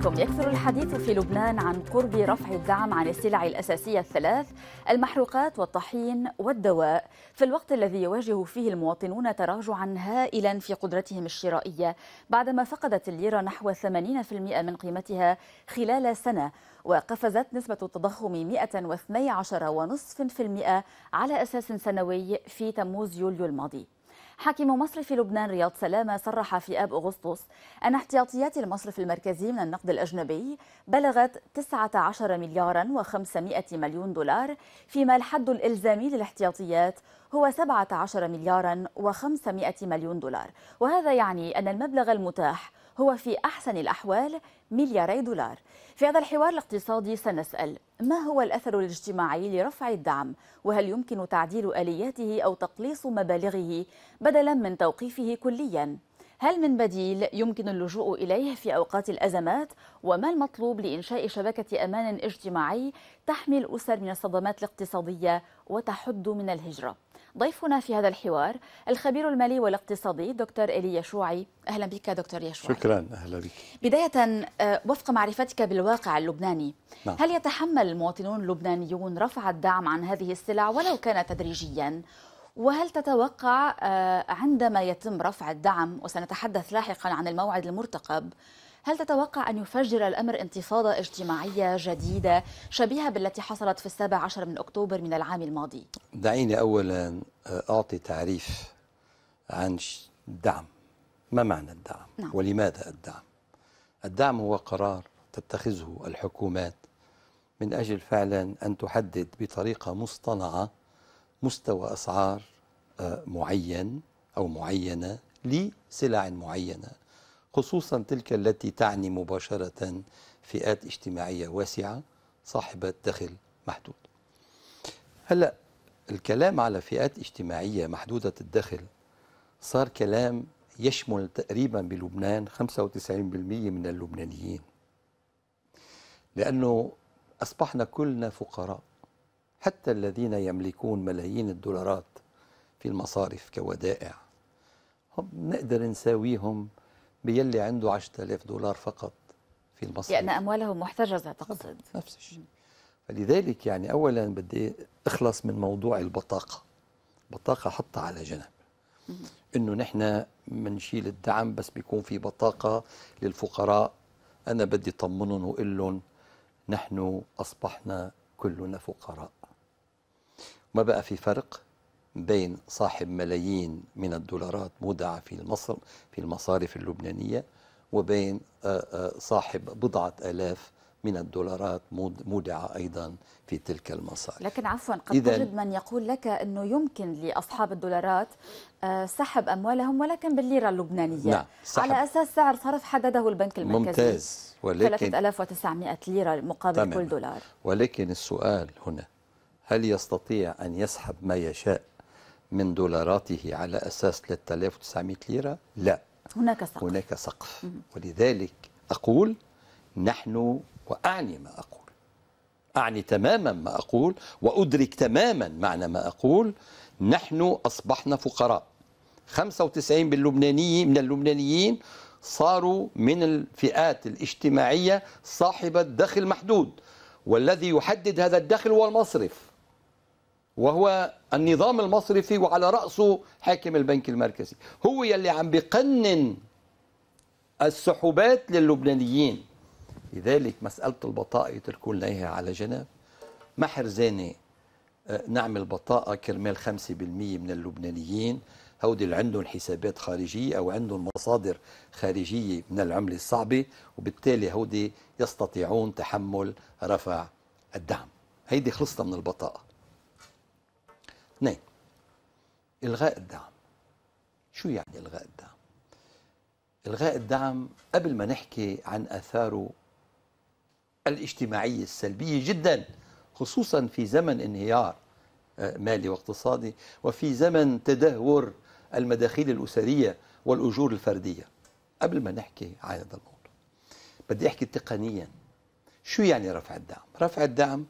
إليكم يكثر الحديث في لبنان عن قرب رفع الدعم عن السلع الأساسية الثلاث المحروقات والطحين والدواء في الوقت الذي يواجه فيه المواطنون تراجعا هائلا في قدرتهم الشرائية بعدما فقدت الليرة نحو 80% من قيمتها خلال سنة وقفزت نسبة التضخم 112.5% على أساس سنوي في تموز يوليو الماضي حاكم مصرف لبنان رياض سلامة صرح في آب أغسطس أن احتياطيات المصرف المركزي من النقد الأجنبي بلغت 19 مليارا و500 مليون دولار فيما الحد الإلزامي للاحتياطيات هو 17 مليارا و500 مليون دولار وهذا يعني أن المبلغ المتاح هو في أحسن الأحوال ملياري دولار في هذا الحوار الاقتصادي سنسأل ما هو الأثر الاجتماعي لرفع الدعم وهل يمكن تعديل آلياته أو تقليص مبالغه بدلا من توقيفه كليا هل من بديل يمكن اللجوء إليه في أوقات الأزمات وما المطلوب لإنشاء شبكة أمان اجتماعي تحمي الأسر من الصدمات الاقتصادية وتحد من الهجرة ضيفنا في هذا الحوار الخبير المالي والاقتصادي دكتور إيلي يشوعي أهلا بك دكتور يشوعي شكرا أهلا بك بداية آه، وفق معرفتك بالواقع اللبناني نعم. هل يتحمل المواطنون اللبنانيون رفع الدعم عن هذه السلع ولو كان تدريجيا وهل تتوقع آه، عندما يتم رفع الدعم وسنتحدث لاحقا عن الموعد المرتقب هل تتوقع أن يفجر الأمر انتفاضة اجتماعية جديدة شبيهة بالتي حصلت في السابع عشر من أكتوبر من العام الماضي؟ دعيني أولا آه، أعطي تعريف عن الدعم ما معنى الدعم نعم. ولماذا الدعم الدعم هو قرار تتخذه الحكومات من أجل فعلا أن تحدد بطريقة مصطنعة مستوى أسعار آه، معين أو معينة لسلع معينة خصوصا تلك التي تعني مباشرة فئات اجتماعية واسعة صاحبة دخل محدود هلأ الكلام على فئات اجتماعية محدودة الدخل صار كلام يشمل تقريبا بلبنان 95% من اللبنانيين لأنه أصبحنا كلنا فقراء حتى الذين يملكون ملايين الدولارات في المصارف كودائع هم نقدر نساويهم بيلي عنده 10000 دولار فقط في المصرف لأن يعني أموالهم محتجزة تقصد نفس الشيء فلذلك يعني أولا بدي أخلص من موضوع البطاقة بطاقة حطها على جنب انه نحن بنشيل الدعم بس بيكون في بطاقه للفقراء انا بدي اطمنهم واقول لهم نحن اصبحنا كلنا فقراء ما بقى في فرق بين صاحب ملايين من الدولارات مودعة في مصر في المصارف اللبنانية وبين آه، آه، صاحب بضعة آلاف من الدولارات مودعة أيضا في تلك المصارف لكن عفوا قد تجد من يقول لك أنه يمكن لأصحاب الدولارات آه، سحب أموالهم ولكن بالليرة اللبنانية نعم سحب على أساس سعر صرف حدده البنك المركزي ممتاز ولكن 3900 ليرة مقابل تمام. كل دولار ولكن السؤال هنا هل يستطيع أن يسحب ما يشاء من دولاراته على أساس 3900 ليرة لا هناك سقف هناك سقف ولذلك أقول نحن وأعني ما أقول أعني تماما ما أقول وأدرك تماما معنى ما أقول نحن أصبحنا فقراء 95% من من اللبنانيين صاروا من الفئات الاجتماعية صاحبة دخل محدود والذي يحدد هذا الدخل هو المصرف وهو النظام المصرفي وعلى رأسه حاكم البنك المركزي هو يلي عم بقنن السحوبات للبنانيين لذلك مسألة البطاقة يتركون لها على جنب ما حرزاني آه، نعمل بطاقة كرمال 5% من اللبنانيين هودي اللي عندهم حسابات خارجية أو عندهم مصادر خارجية من العملة الصعبة وبالتالي هودي يستطيعون تحمل رفع الدعم هيدي خلصنا من البطاقة اثنين إلغاء الدعم شو يعني إلغاء الدعم؟ إلغاء الدعم قبل ما نحكي عن آثاره الاجتماعية السلبية جدا خصوصا في زمن انهيار آه، مالي واقتصادي وفي زمن تدهور المداخيل الأسرية والأجور الفردية قبل ما نحكي عن هذا الموضوع بدي أحكي تقنيا شو يعني رفع الدعم؟ رفع الدعم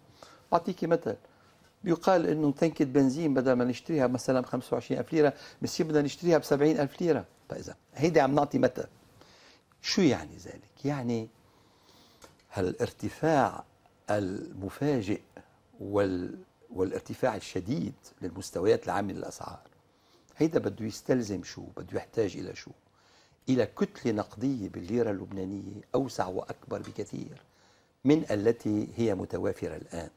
أعطيكي مثل بيقال انه تنكة بنزين بدل ما نشتريها مثلا ب 25000 ليره بصير بدنا نشتريها ب 70000 ليره فاذا طيب هيدي عم نعطي مثل شو يعني ذلك؟ يعني هالارتفاع المفاجئ وال والارتفاع الشديد للمستويات العامة للأسعار هيدا بده يستلزم شو بده يحتاج إلى شو إلى كتلة نقدية بالليرة اللبنانية أوسع وأكبر بكثير من التي هي متوافرة الآن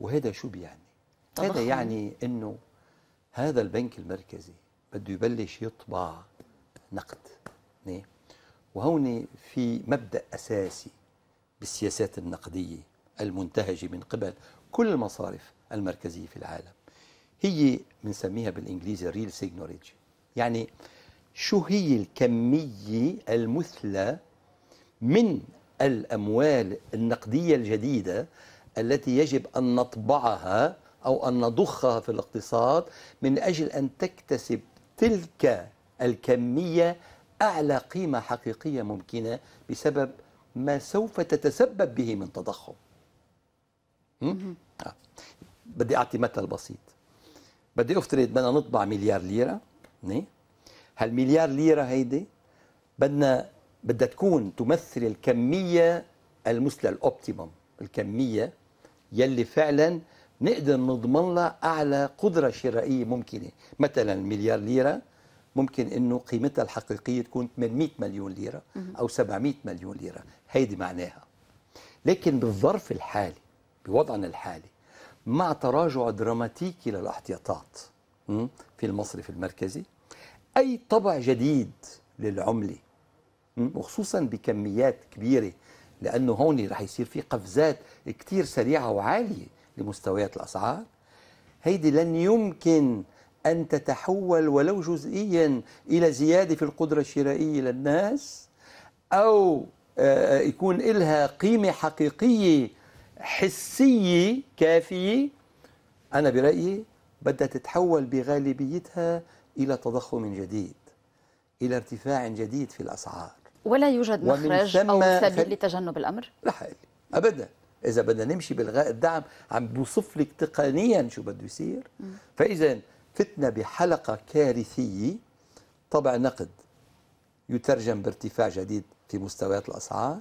وهذا شو بيعني هذا يعني انه هذا البنك المركزي بده يبلش يطبع نقد نعم. وهون في مبدا اساسي بالسياسات النقديه المنتهجه من قبل كل المصارف المركزيه في العالم هي بنسميها بالانجليزي ريل سيجنوريج يعني شو هي الكميه المثلى من الاموال النقديه الجديده التي يجب أن نطبعها أو أن نضخها في الاقتصاد من أجل أن تكتسب تلك الكمية أعلى قيمة حقيقية ممكنة بسبب ما سوف تتسبب به من تضخم آه. بدي أعطي مثل بسيط بدي أفترض بدنا نطبع مليار ليرة هالمليار ليرة هيدي بدنا بدها تكون تمثل الكمية المثلى الأوبتيمم الكمية يلي فعلا نقدر نضمن لها اعلى قدره شرائيه ممكنه مثلا مليار ليره ممكن انه قيمتها الحقيقيه تكون 800 مليون ليره او 700 مليون ليره هيدي معناها لكن بالظرف الحالي بوضعنا الحالي مع تراجع دراماتيكي للاحتياطات في المصرف المركزي اي طبع جديد للعمله وخصوصا بكميات كبيره لانه هون رح يصير في قفزات كثير سريعه وعاليه لمستويات الاسعار هيدي لن يمكن ان تتحول ولو جزئيا الى زياده في القدره الشرائيه للناس او آه، آه، يكون لها قيمه حقيقيه حسيه كافيه انا برايي بدها تتحول بغالبيتها الى تضخم جديد الى ارتفاع جديد في الاسعار ولا يوجد مخرج أو سبيل لتجنب الأمر؟ لا حقيقة. أبدا إذا بدنا نمشي بإلغاء الدعم عم بوصف لك تقنيا شو بده يصير فإذا فتنا بحلقة كارثية طبع نقد يترجم بارتفاع جديد في مستويات الأسعار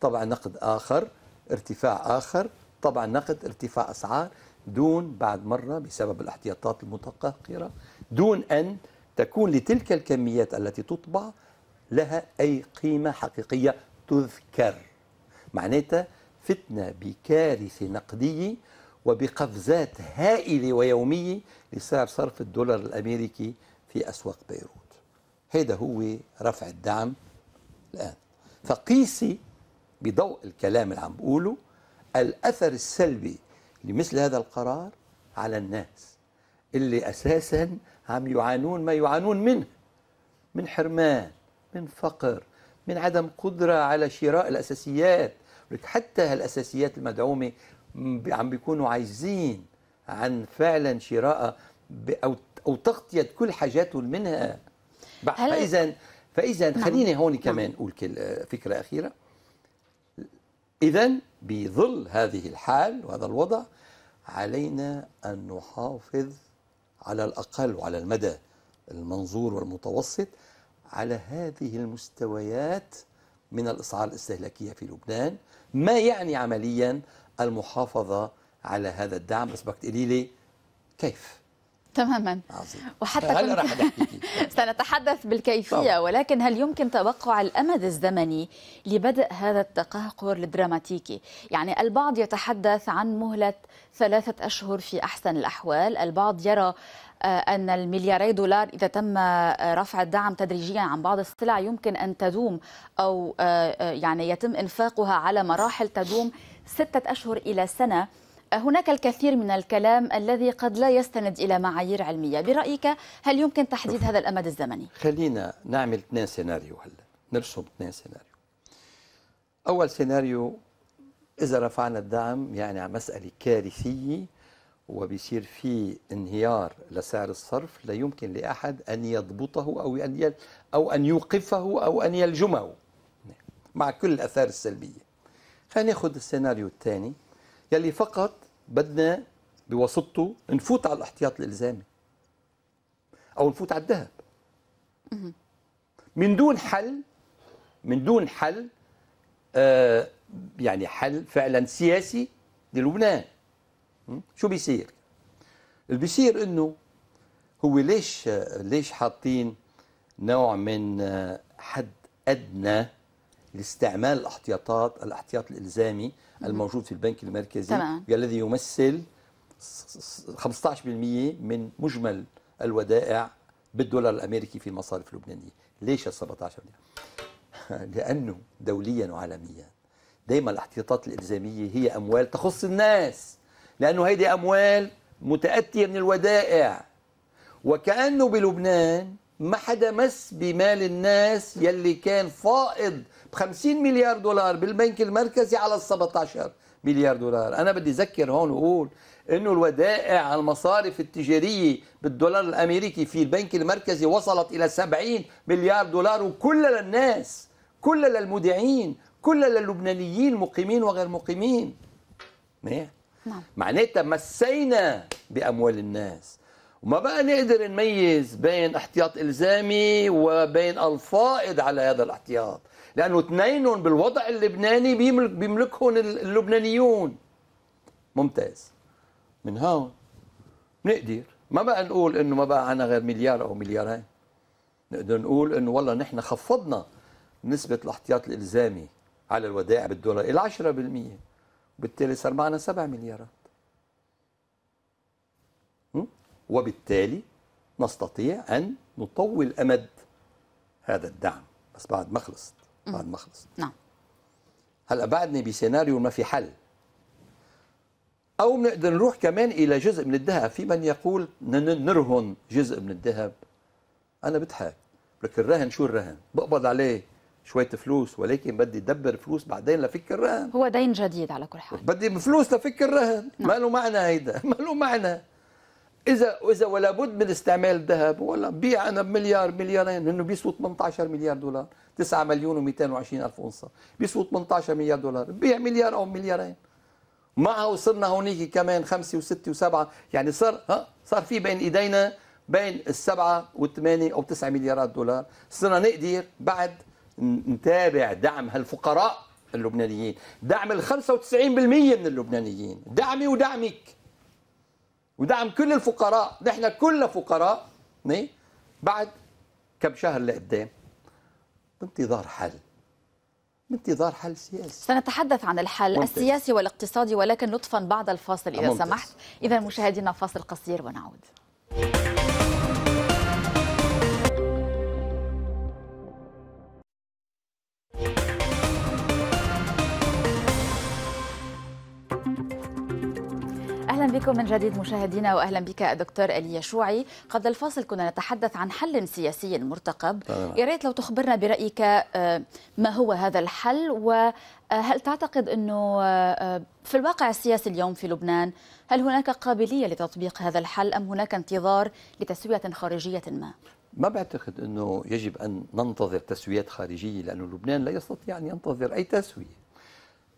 طبع نقد آخر ارتفاع آخر طبعا نقد ارتفاع أسعار دون بعد مرة بسبب الاحتياطات المتقهقرة دون أن تكون لتلك الكميات التي تطبع لها أي قيمة حقيقية تذكر معناتها فتنا بكارثة نقدية وبقفزات هائلة ويومية لسعر صرف الدولار الأمريكي في أسواق بيروت هذا هو رفع الدعم الآن فقيسي بضوء الكلام اللي عم بقوله الأثر السلبي لمثل هذا القرار على الناس اللي أساسا عم يعانون ما يعانون منه من حرمان من فقر من عدم قدرة على شراء الأساسيات حتى الأساسيات المدعومة عم بيكونوا عايزين عن فعلا شراء أو أو تغطية كل حاجاتهم منها فإذا فإذا نعم. خليني هون نعم. كمان أقول فكرة أخيرة إذا بظل هذه الحال وهذا الوضع علينا أن نحافظ على الأقل وعلى المدى المنظور والمتوسط على هذه المستويات من الإسعار الاستهلاكية في لبنان ما يعني عمليا المحافظة على هذا الدعم بس بدك تقولي لي كيف؟ تماما عظيم. وحتى سنتحدث بالكيفية طبعا. ولكن هل يمكن توقع الأمد الزمني لبدء هذا التقهقر الدراماتيكي يعني البعض يتحدث عن مهلة ثلاثة أشهر في أحسن الأحوال البعض يرى آه، أن الملياري دولار إذا تم آه، رفع الدعم تدريجيا عن بعض السلع يمكن أن تدوم أو آه، يعني يتم إنفاقها على مراحل تدوم ستة أشهر إلى سنة هناك الكثير من الكلام الذي قد لا يستند إلى معايير علمية برأيك هل يمكن تحديد هذا الأمد الزمني؟ خلينا نعمل اثنين سيناريو هلا نرسم اثنين سيناريو أول سيناريو إذا رفعنا الدعم يعني على مسألة كارثية وبيصير في انهيار لسعر الصرف لا يمكن لأحد أن يضبطه أو أن يل أو أن يوقفه أو أن يلجمه مع كل الآثار السلبية خلينا ناخذ السيناريو الثاني يلي فقط بدنا بواسطته نفوت على الاحتياط الالزامي او نفوت على الذهب من دون حل من دون حل آه يعني حل فعلا سياسي للبنان شو بيصير اللي بيصير انه هو ليش ليش حاطين نوع من آه، حد ادنى لاستعمال الاحتياطات الاحتياط الالزامي الموجود في البنك المركزي تمام. يعني الذي يمثل 15% من مجمل الودائع بالدولار الامريكي في المصارف اللبنانيه ليش 17 لانه دوليا وعالميا دائما الاحتياطات الالزاميه هي اموال تخص الناس لانه هيدي اموال متاتيه من الودائع وكانه بلبنان ما حدا مس بمال الناس يلي كان فائض ب 50 مليار دولار بالبنك المركزي على ال 17 مليار دولار انا بدي اذكر هون واقول انه الودائع المصارف التجاريه بالدولار الامريكي في البنك المركزي وصلت الى 70 مليار دولار وكلها للناس كلها للمودعين كلها للبنانيين مقيمين وغير مقيمين نعم معناتها مسينا باموال الناس وما بقى نقدر نميز بين احتياط الزامي وبين الفائض على هذا الاحتياط لانه اثنين بالوضع اللبناني بيملك بيملكهم اللبنانيون ممتاز من هون نقدر ما بقى نقول انه ما بقى عنا غير مليار او مليارين نقدر نقول انه والله نحن خفضنا نسبه الاحتياط الالزامي على الودائع بالدولار الى 10% وبالتالي صار معنا 7 مليارات وبالتالي نستطيع أن نطول أمد هذا الدعم بس بعد ما خلصت بعد ما خلصت نعم هلا بعدني بسيناريو ما في حل او بنقدر نروح كمان الى جزء من الذهب في من يقول نرهن جزء من الذهب انا بضحك لك الرهن شو الرهن بقبض عليه شوية فلوس ولكن بدي دبر فلوس بعدين لفك الرهن هو دين جديد على كل حال بدي فلوس لفك الرهن نعم. ما له معنى هيدا ما له معنى اذا اذا ولا بد من استعمال الذهب ولا بيع انا بمليار مليارين انه بيسوى 18 مليار دولار 9 مليون و220 الف اونصه بيسوى 18 مليار دولار بيع مليار او مليارين معها وصلنا هونيك كمان خمسة وستة وسبعة يعني صار ها صار في بين ايدينا بين السبعة والثمانية او تسعة مليارات دولار صرنا نقدر بعد نتابع دعم هالفقراء اللبنانيين دعم ال 95% من اللبنانيين دعمي ودعمك ودعم كل الفقراء نحن كلنا فقراء بعد كم شهر لقدام بانتظار حل بانتظار حل سياسي سنتحدث عن الحل ممتاز. السياسي والاقتصادي ولكن لطفا بعد الفاصل اذا ممتاز. سمحت اذا مشاهدينا فاصل قصير ونعود بكم من جديد مشاهدينا واهلا بك دكتور الي يشوعي قبل الفاصل كنا نتحدث عن حل سياسي مرتقب يا ريت لو تخبرنا برايك آه، ما هو هذا الحل وهل آه، تعتقد انه آه، في الواقع السياسي اليوم في لبنان هل هناك قابليه لتطبيق هذا الحل ام هناك انتظار لتسويه خارجيه ما ما بعتقد انه يجب ان ننتظر تسويات خارجيه لانه لبنان لا يستطيع ان ينتظر اي تسويه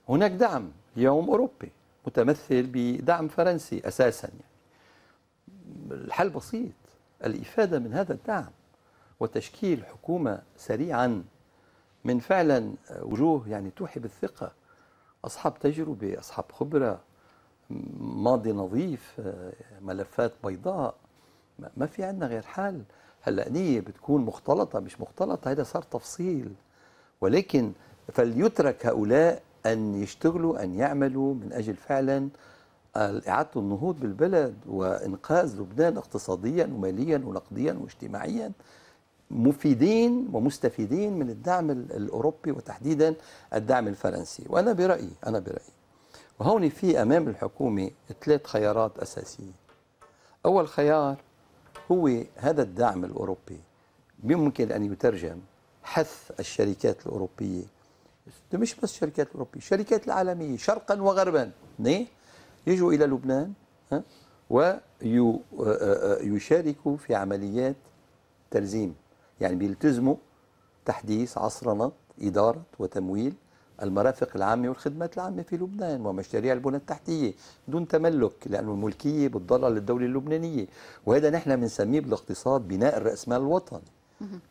هناك دعم يوم اوروبي متمثل بدعم فرنسي أساسا يعني الحل بسيط الإفادة من هذا الدعم وتشكيل حكومة سريعا من فعلا وجوه يعني توحي بالثقه أصحاب تجربة أصحاب خبرة ماضي نظيف ملفات بيضاء ما في عندنا غير حل هلا نية بتكون مختلطة مش مختلطة هذا صار تفصيل ولكن فليترك هؤلاء أن يشتغلوا أن يعملوا من أجل فعلا إعادة النهوض بالبلد وإنقاذ لبنان اقتصاديا وماليا ونقديا واجتماعيا مفيدين ومستفيدين من الدعم الأوروبي وتحديدا الدعم الفرنسي وأنا برأيي أنا برأيي وهون في أمام الحكومة ثلاث خيارات أساسية أول خيار هو هذا الدعم الأوروبي يمكن أن يترجم حث الشركات الأوروبية مش بس الشركات الأوروبية الشركات العالمية شرقا وغربا نعم؟ يجوا إلى لبنان ويشاركوا آه، آه، آه، في عمليات تلزيم يعني بيلتزموا تحديث عصرنة إدارة وتمويل المرافق العامة والخدمات العامة في لبنان ومشاريع البنى التحتية دون تملك لأن الملكية بتضلها للدولة اللبنانية وهذا نحن بنسميه بالاقتصاد بناء الرأسمال الوطني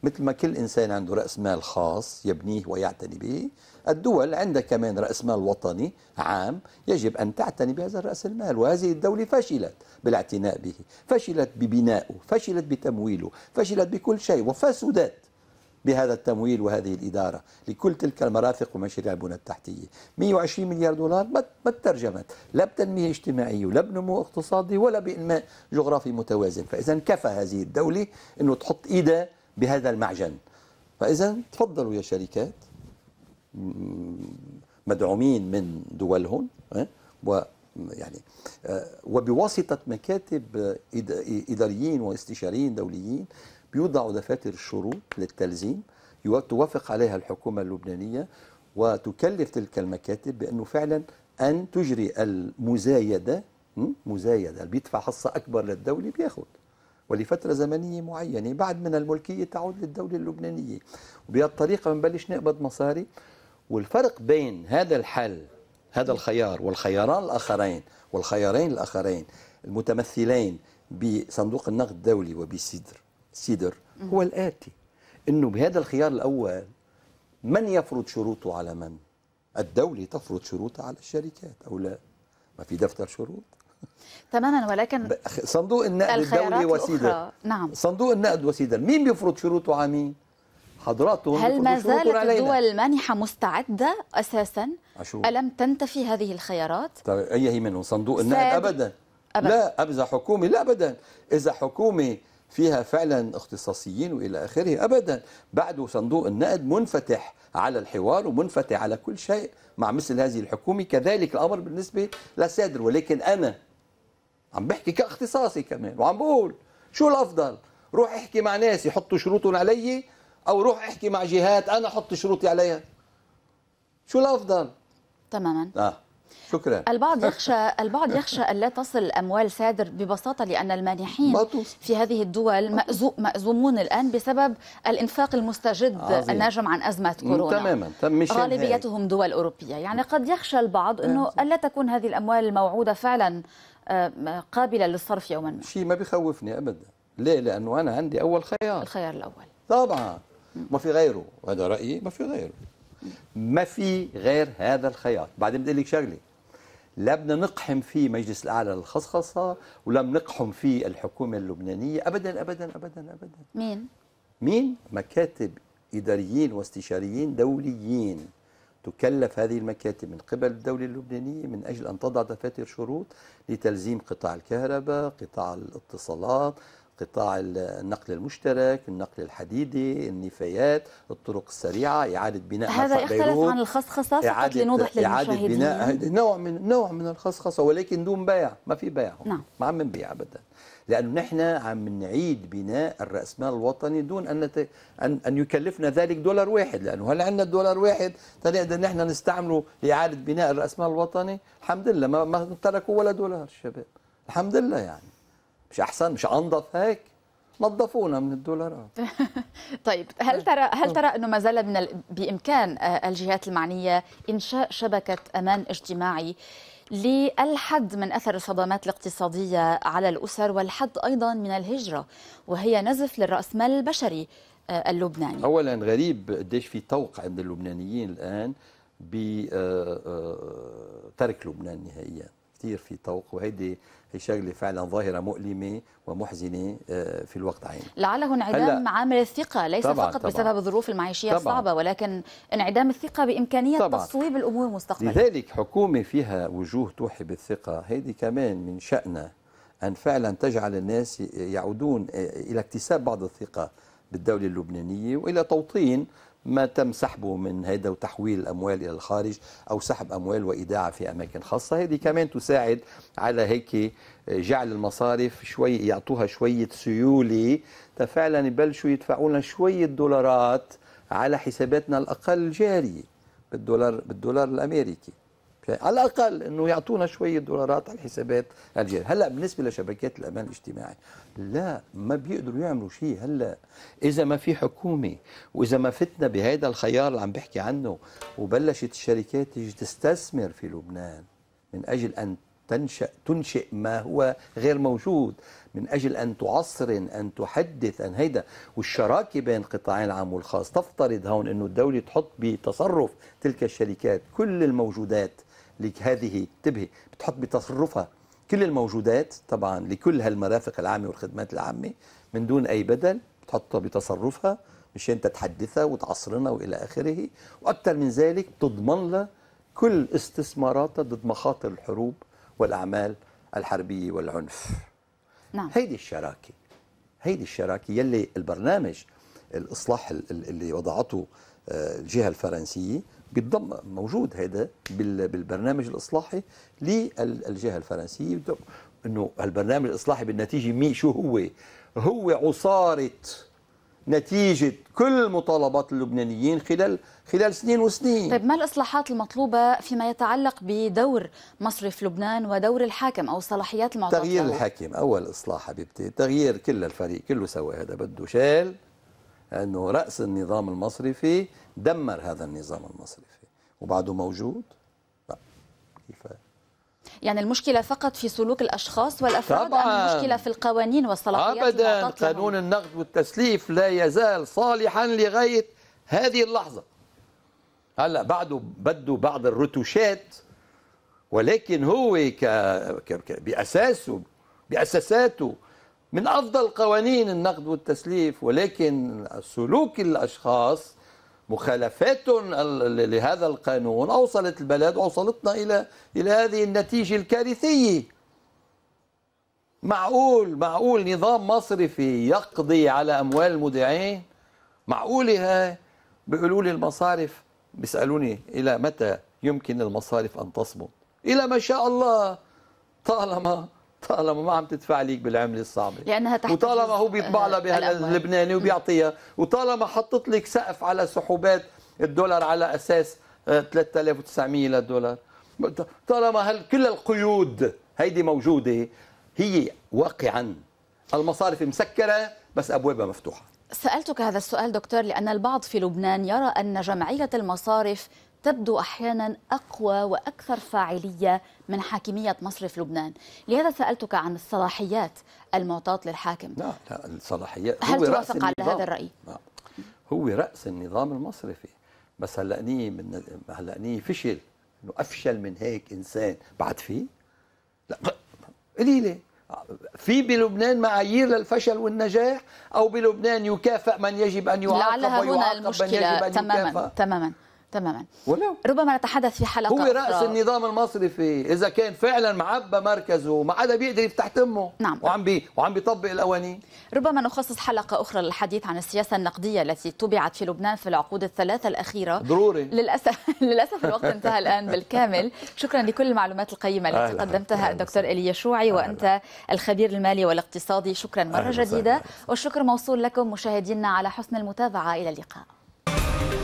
مثل ما كل إنسان عنده رأس مال خاص يبنيه ويعتني به الدول عندها كمان رأس مال وطني عام يجب أن تعتني بهذا رأس المال وهذه الدولة فشلت بالاعتناء به فشلت ببنائه فشلت بتمويله فشلت بكل شيء وفسدت بهذا التمويل وهذه الإدارة لكل تلك المرافق ومشاريع البنى التحتية 120 مليار دولار ما ترجمت لا بتنمية اجتماعية ولا بنمو اقتصادي ولا بإنماء جغرافي متوازن فإذا كفى هذه الدولة أنه تحط إيدها بهذا المعجن فإذا تفضلوا يا شركات مدعومين من دولهم و يعني آه، وبواسطة مكاتب إداريين واستشاريين دوليين بيوضعوا دفاتر الشروط للتلزيم توافق عليها الحكومة اللبنانية وتكلف تلك المكاتب بأنه فعلا أن تجري المزايدة مزايدة اللي بيدفع حصة أكبر للدولة بياخذ ولفترة زمنية معينة بعد من الملكية تعود للدولة اللبنانية وبهالطريقة بنبلش نقبض مصاري والفرق بين هذا الحل هذا الخيار والخياران الآخرين والخيارين الآخرين المتمثلين بصندوق النقد الدولي وبسيدر سيدر هو الآتي أنه بهذا الخيار الأول من يفرض شروطه على من؟ الدولة تفرض شروطها على الشركات أو لا؟ ما في دفتر شروط تماما ولكن صندوق النقد الدولي وسيله نعم صندوق النقد وسيله مين بيفرض شروطه على مين حضراتهم هل ما زالت الدول المانحة مستعدة أساسا أشوف. ألم تنتفي هذه الخيارات طيب أي هي منهم صندوق النقد أبدا. أبدا لا إذا حكومة لا أبدا إذا حكومة فيها فعلا اختصاصيين والى اخره ابدا بعد صندوق النقد منفتح على الحوار ومنفتح على كل شيء مع مثل هذه الحكومه كذلك الامر بالنسبه لسادر ولكن انا عم بحكي كاختصاصي كمان وعم بقول شو الافضل روح احكي مع ناس يحطوا شروطهم علي او روح احكي مع جهات انا احط شروطي عليها شو الافضل تماما آه. شكرا البعض يخشى البعض يخشى الا تصل اموال سادر ببساطه لان المانحين في هذه الدول مأزومون الان بسبب الانفاق المستجد عظيم. الناجم عن ازمه كورونا تماما غالبيتهم دول اوروبيه يعني قد يخشى البعض انه الا تكون هذه الاموال الموعوده فعلا آه، آه، قابله للصرف يوما ما شيء ما بيخوفني ابدا ليه لانه انا عندي اول خيار الخيار الاول طبعا ما في غيره هذا رايي ما في غيره ما في غير هذا الخيار بعدين بدي لك شغله لا بدنا نقحم فيه مجلس الاعلى للخصخصه ولا بنقحم فيه الحكومه اللبنانيه ابدا ابدا ابدا ابدا مين مين مكاتب اداريين واستشاريين دوليين تكلف هذه المكاتب من قبل الدولة اللبنانية من أجل أن تضع دفاتر شروط لتلزيم قطاع الكهرباء قطاع الاتصالات قطاع النقل المشترك النقل الحديدي النفايات الطرق السريعة إعادة بناء هذا يختلف بيروت. عن الخصخصة فقط إعادة لنوضح إعادة بناء نوع من نوع من الخصخصة ولكن دون بيع ما في بيع نعم. ما عم نبيع أبدا لأنه نحن عم نعيد بناء الرأسمال الوطني دون أن نت... أن... أن يكلفنا ذلك دولار واحد لأنه هل عندنا الدولار واحد تنقدر نحن نستعمله لإعادة بناء الرأسمال الوطني الحمد لله ما, ما تركوا ولا دولار الشباب الحمد لله يعني مش أحسن مش أنظف هيك نظفونا من الدولارات طيب هل ترى هل ترى انه ما زال من ال... بامكان آه، الجهات المعنيه انشاء شبكه امان اجتماعي للحد من اثر الصدمات الاقتصاديه على الاسر والحد ايضا من الهجره وهي نزف للراسمال البشري آه، اللبناني. اولا غريب قديش في طوق عند اللبنانيين الان بترك آه، آه، لبنان نهائيا. كثير في طوق وهيدي هي شغله فعلا ظاهره مؤلمه ومحزنه آه، في الوقت عينه لعله انعدام عامل الثقه ليس طبعًا فقط طبعًا بسبب الظروف المعيشيه طبعًا الصعبه ولكن انعدام الثقه بامكانيه تصويب الامور مستقبلا لذلك حكومه فيها وجوه توحي بالثقه هيدي كمان من شانها ان فعلا تجعل الناس يعودون آه، الى اكتساب بعض الثقه بالدوله اللبنانيه والى توطين ما تم سحبه من هذا وتحويل الأموال إلى الخارج أو سحب أموال وإيداعها في أماكن خاصة هذه كمان تساعد على هيك آه، جعل المصارف شوي يعطوها شوية سيولة تفعلا يبلشوا يدفعوا لنا شوية دولارات على حساباتنا الأقل جارية بالدولار بالدولار الأمريكي على الاقل انه يعطونا شويه دولارات على الحسابات الجاريه هلا بالنسبه لشبكات الامان الاجتماعي لا ما بيقدروا يعملوا شيء هلا اذا ما في حكومه واذا ما فتنا بهذا الخيار اللي عم بحكي عنه وبلشت الشركات تيجي تستثمر في لبنان من اجل ان تنشأ تنشئ ما هو غير موجود من أجل أن تعصرن أن تحدث أن هيدا والشراكة بين قطاعين العام والخاص تفترض هون أنه الدولة تحط بتصرف تلك الشركات كل الموجودات لهذه تبهي بتحط بتصرفها كل الموجودات طبعا لكل هالمرافق العامة والخدمات العامة من دون أي بدل بتحطها بتصرفها مشان تتحدثها وتعصرنا والى اخره واكثر من ذلك بتضمن لها كل استثماراتها ضد مخاطر الحروب والاعمال الحربيه والعنف نعم هيدي الشراكه هيدي الشراكه يلي البرنامج الاصلاح اللي وضعته الجهه الفرنسيه بتضل موجود هذا بالبرنامج الاصلاحي للجهه الفرنسيه انه البرنامج الاصلاحي بالنتيجه مي شو هو؟ هو عصاره نتيجة كل مطالبات اللبنانيين خلال خلال سنين وسنين. طيب ما الإصلاحات المطلوبة فيما يتعلق بدور مصرف لبنان ودور الحاكم أو الصلاحيات المعطاة تغيير الحاكم أول إصلاح حبيبتي، تغيير كل الفريق كله سوا هذا بده شال أنه رأس النظام المصرفي دمر هذا النظام المصرفي وبعده موجود لا كيف يعني المشكلة فقط في سلوك الأشخاص والأفراد طبعاً. أم المشكلة في القوانين والصلاحيات أبدا قانون النقد والتسليف لا يزال صالحا لغاية هذه اللحظة هلا بعده بده بعض الرتوشات ولكن هو ك... ك... بأساسه بأساساته من أفضل قوانين النقد والتسليف ولكن سلوك الأشخاص مخالفاتهم لهذا القانون أوصلت البلد أوصلتنا إلى إلى هذه النتيجة الكارثية معقول معقول نظام مصرفي يقضي على أموال المودعين معقولة هاي بيقولوا لي المصارف بيسألوني إلى متى يمكن المصارف أن تصمد إلى ما شاء الله طالما طالما ما عم تدفع ليك بالعمله الصعبه لانها تحت وطالما هو بيطبع لها بهاللبناني وبيعطيها وطالما حطت لك سقف على سحوبات الدولار على اساس 3900 آه، للدولار طالما هل كل القيود هيدي موجوده هي واقعا المصارف مسكره بس ابوابها مفتوحه سالتك هذا السؤال دكتور لان البعض في لبنان يرى ان جمعيه المصارف تبدو احيانا اقوى واكثر فاعليه من حاكميه مصرف لبنان، لهذا سالتك عن الصلاحيات المعطاه للحاكم. لا لا الصلاحيات هل هو رأس توافق على هذا الراي؟ لا. هو راس النظام المصرفي، بس هلقنيه من هلقنيه فشل انه افشل من هيك انسان بعد في؟ لا قليله في بلبنان معايير للفشل والنجاح او بلبنان يكافئ من يجب ان يعاقب لعلها هنا المشكله تماما تماما تماما ولو ربما نتحدث في حلقه هو راس أخرى. النظام المصرفي اذا كان فعلا معبى مركزه وما حدا بيقدر يفتح تمه نعم. وعم بي وعم بيطبق القوانين ربما نخصص حلقه اخرى للحديث عن السياسه النقديه التي طبعت في لبنان في العقود الثلاثه الاخيره ضروري للاسف للاسف الوقت انتهى الان بالكامل شكرا لكل المعلومات القيمه التي أهلا. قدمتها الدكتور ايليا شوعي وانت الخبير المالي والاقتصادي شكرا مره أهلا. جديده أهلا. والشكر موصول لكم مشاهدينا على حسن المتابعه الى اللقاء